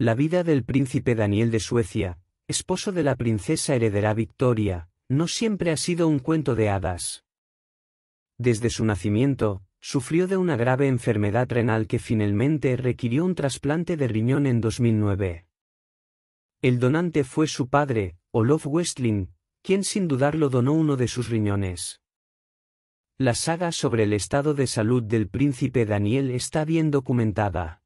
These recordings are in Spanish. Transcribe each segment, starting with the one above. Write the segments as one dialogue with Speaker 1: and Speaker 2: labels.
Speaker 1: La vida del príncipe Daniel de Suecia, esposo de la princesa heredera Victoria, no siempre ha sido un cuento de hadas. Desde su nacimiento, sufrió de una grave enfermedad renal que finalmente requirió un trasplante de riñón en 2009. El donante fue su padre, Olof Westling, quien sin dudarlo donó uno de sus riñones. La saga sobre el estado de salud del príncipe Daniel está bien documentada.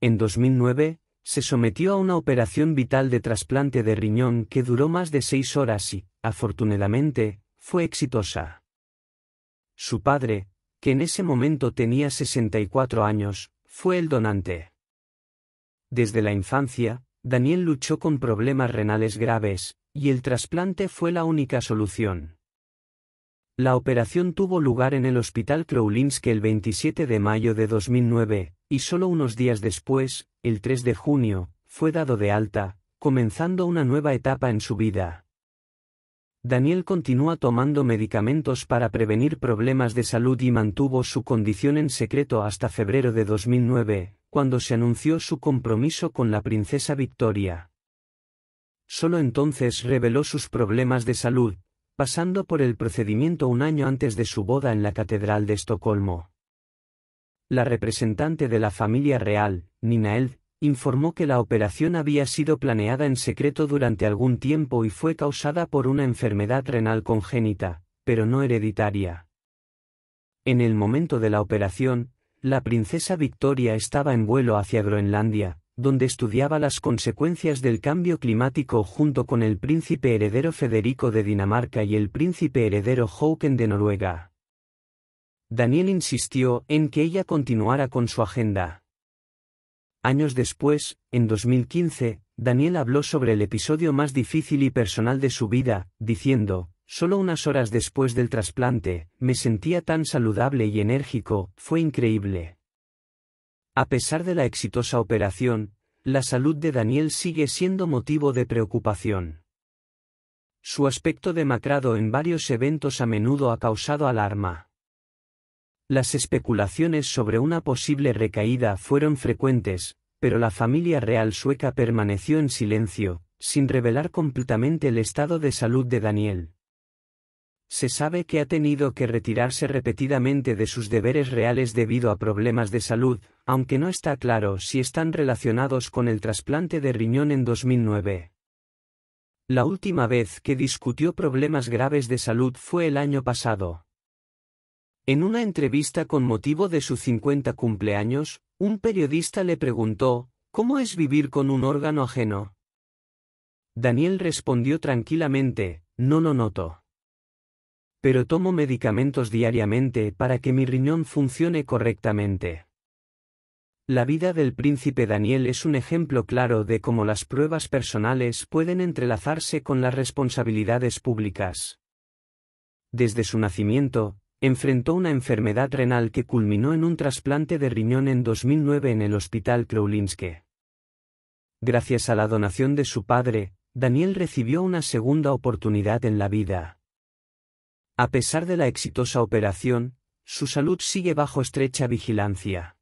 Speaker 1: En 2009, se sometió a una operación vital de trasplante de riñón que duró más de seis horas y, afortunadamente, fue exitosa. Su padre, que en ese momento tenía 64 años, fue el donante. Desde la infancia, Daniel luchó con problemas renales graves, y el trasplante fue la única solución. La operación tuvo lugar en el Hospital Kroulinsk el 27 de mayo de 2009, y solo unos días después, el 3 de junio, fue dado de alta, comenzando una nueva etapa en su vida. Daniel continúa tomando medicamentos para prevenir problemas de salud y mantuvo su condición en secreto hasta febrero de 2009, cuando se anunció su compromiso con la princesa Victoria. Solo entonces reveló sus problemas de salud, pasando por el procedimiento un año antes de su boda en la Catedral de Estocolmo. La representante de la familia real, Nina informó que la operación había sido planeada en secreto durante algún tiempo y fue causada por una enfermedad renal congénita, pero no hereditaria. En el momento de la operación, la princesa Victoria estaba en vuelo hacia Groenlandia, donde estudiaba las consecuencias del cambio climático junto con el príncipe heredero Federico de Dinamarca y el príncipe heredero Hauken de Noruega. Daniel insistió en que ella continuara con su agenda. Años después, en 2015, Daniel habló sobre el episodio más difícil y personal de su vida, diciendo, Solo unas horas después del trasplante, me sentía tan saludable y enérgico, fue increíble. A pesar de la exitosa operación, la salud de Daniel sigue siendo motivo de preocupación. Su aspecto demacrado en varios eventos a menudo ha causado alarma. Las especulaciones sobre una posible recaída fueron frecuentes, pero la familia real sueca permaneció en silencio, sin revelar completamente el estado de salud de Daniel. Se sabe que ha tenido que retirarse repetidamente de sus deberes reales debido a problemas de salud, aunque no está claro si están relacionados con el trasplante de riñón en 2009. La última vez que discutió problemas graves de salud fue el año pasado. En una entrevista con motivo de su 50 cumpleaños, un periodista le preguntó, ¿cómo es vivir con un órgano ajeno? Daniel respondió tranquilamente, no lo noto pero tomo medicamentos diariamente para que mi riñón funcione correctamente. La vida del príncipe Daniel es un ejemplo claro de cómo las pruebas personales pueden entrelazarse con las responsabilidades públicas. Desde su nacimiento, enfrentó una enfermedad renal que culminó en un trasplante de riñón en 2009 en el Hospital Kroulinske. Gracias a la donación de su padre, Daniel recibió una segunda oportunidad en la vida. A pesar de la exitosa operación, su salud sigue bajo estrecha vigilancia.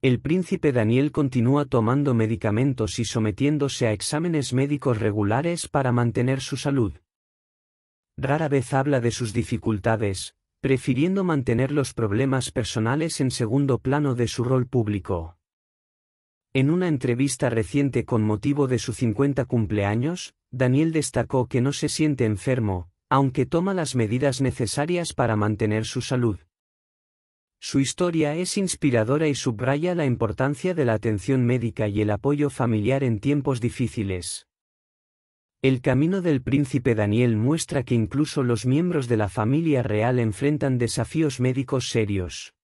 Speaker 1: El príncipe Daniel continúa tomando medicamentos y sometiéndose a exámenes médicos regulares para mantener su salud. Rara vez habla de sus dificultades, prefiriendo mantener los problemas personales en segundo plano de su rol público. En una entrevista reciente con motivo de su 50 cumpleaños, Daniel destacó que no se siente enfermo, aunque toma las medidas necesarias para mantener su salud. Su historia es inspiradora y subraya la importancia de la atención médica y el apoyo familiar en tiempos difíciles. El camino del príncipe Daniel muestra que incluso los miembros de la familia real enfrentan desafíos médicos serios.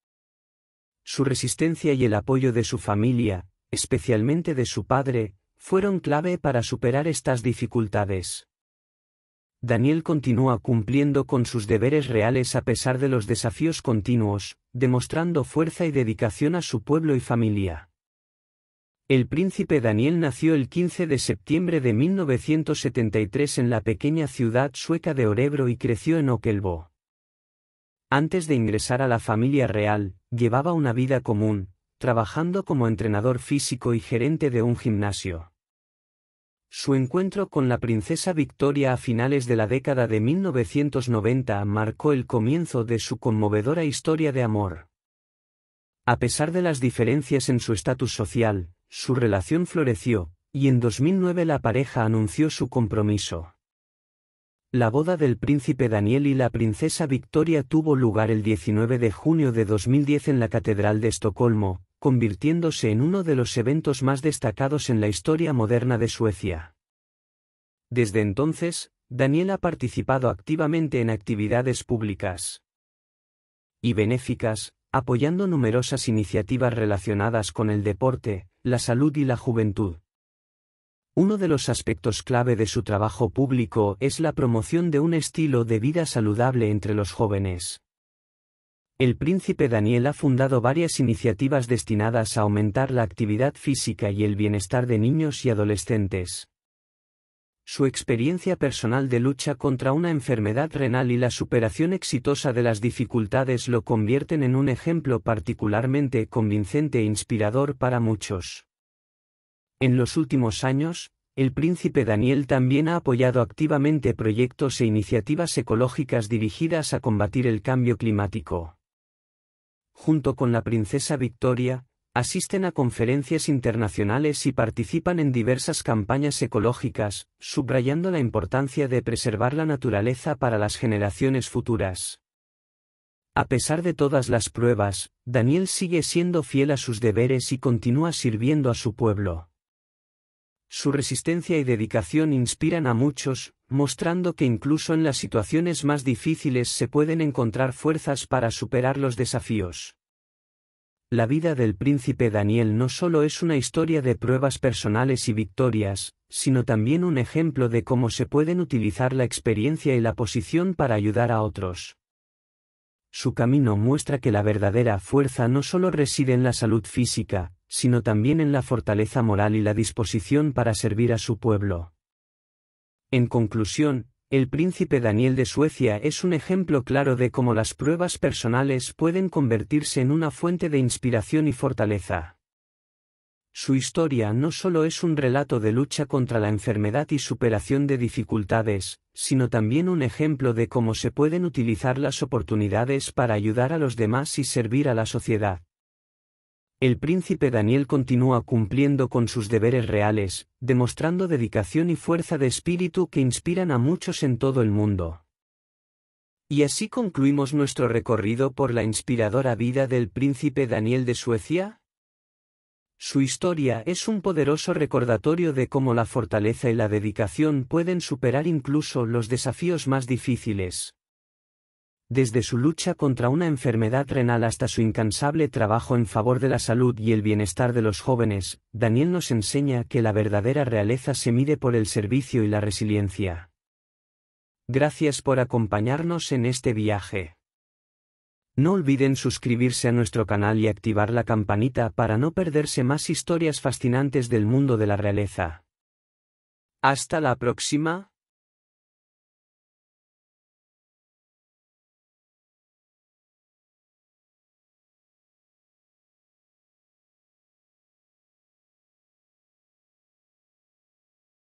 Speaker 1: Su resistencia y el apoyo de su familia, especialmente de su padre, fueron clave para superar estas dificultades. Daniel continúa cumpliendo con sus deberes reales a pesar de los desafíos continuos, demostrando fuerza y dedicación a su pueblo y familia. El príncipe Daniel nació el 15 de septiembre de 1973 en la pequeña ciudad sueca de Orebro y creció en Okelbo. Antes de ingresar a la familia real, llevaba una vida común, trabajando como entrenador físico y gerente de un gimnasio. Su encuentro con la princesa Victoria a finales de la década de 1990 marcó el comienzo de su conmovedora historia de amor. A pesar de las diferencias en su estatus social, su relación floreció, y en 2009 la pareja anunció su compromiso. La boda del príncipe Daniel y la princesa Victoria tuvo lugar el 19 de junio de 2010 en la Catedral de Estocolmo, convirtiéndose en uno de los eventos más destacados en la historia moderna de Suecia. Desde entonces, Daniel ha participado activamente en actividades públicas y benéficas, apoyando numerosas iniciativas relacionadas con el deporte, la salud y la juventud. Uno de los aspectos clave de su trabajo público es la promoción de un estilo de vida saludable entre los jóvenes. El príncipe Daniel ha fundado varias iniciativas destinadas a aumentar la actividad física y el bienestar de niños y adolescentes. Su experiencia personal de lucha contra una enfermedad renal y la superación exitosa de las dificultades lo convierten en un ejemplo particularmente convincente e inspirador para muchos. En los últimos años, el príncipe Daniel también ha apoyado activamente proyectos e iniciativas ecológicas dirigidas a combatir el cambio climático junto con la princesa Victoria, asisten a conferencias internacionales y participan en diversas campañas ecológicas, subrayando la importancia de preservar la naturaleza para las generaciones futuras. A pesar de todas las pruebas, Daniel sigue siendo fiel a sus deberes y continúa sirviendo a su pueblo. Su resistencia y dedicación inspiran a muchos, mostrando que incluso en las situaciones más difíciles se pueden encontrar fuerzas para superar los desafíos. La vida del príncipe Daniel no solo es una historia de pruebas personales y victorias, sino también un ejemplo de cómo se pueden utilizar la experiencia y la posición para ayudar a otros. Su camino muestra que la verdadera fuerza no solo reside en la salud física, sino también en la fortaleza moral y la disposición para servir a su pueblo. En conclusión, el príncipe Daniel de Suecia es un ejemplo claro de cómo las pruebas personales pueden convertirse en una fuente de inspiración y fortaleza. Su historia no solo es un relato de lucha contra la enfermedad y superación de dificultades, sino también un ejemplo de cómo se pueden utilizar las oportunidades para ayudar a los demás y servir a la sociedad. El príncipe Daniel continúa cumpliendo con sus deberes reales, demostrando dedicación y fuerza de espíritu que inspiran a muchos en todo el mundo. Y así concluimos nuestro recorrido por la inspiradora vida del príncipe Daniel de Suecia. Su historia es un poderoso recordatorio de cómo la fortaleza y la dedicación pueden superar incluso los desafíos más difíciles desde su lucha contra una enfermedad renal hasta su incansable trabajo en favor de la salud y el bienestar de los jóvenes, Daniel nos enseña que la verdadera realeza se mide por el servicio y la resiliencia. Gracias por acompañarnos en este viaje. No olviden suscribirse a nuestro canal y activar la campanita para no perderse más historias fascinantes del mundo de la realeza. Hasta la próxima.